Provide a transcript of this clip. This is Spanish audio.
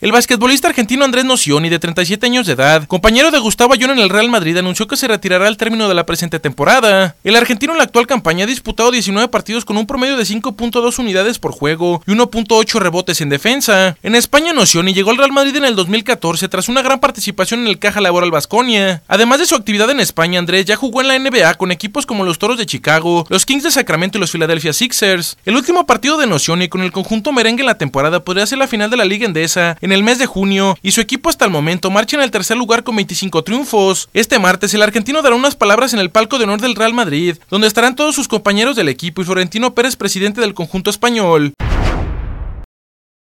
El basquetbolista argentino Andrés Nocioni, de 37 años de edad, compañero de Gustavo Ayón en el Real Madrid, anunció que se retirará al término de la presente temporada. El argentino en la actual campaña ha disputado 19 partidos con un promedio de 5.2 unidades por juego y 1.8 rebotes en defensa. En España, Nocioni llegó al Real Madrid en el 2014 tras una gran participación en el Caja Laboral Vasconia. Además de su actividad en España, Andrés ya jugó en la NBA con equipos como los Toros de Chicago, los Kings de Sacramento y los Philadelphia Sixers. El último partido de Nocioni con el conjunto merengue en la temporada podría ser la final de la Liga Endesa en el mes de junio y su equipo hasta el momento marcha en el tercer lugar con 25 triunfos. Este martes el argentino dará unas palabras en el palco de honor del Real Madrid, donde estarán todos sus compañeros del equipo y Florentino Pérez, presidente del conjunto español.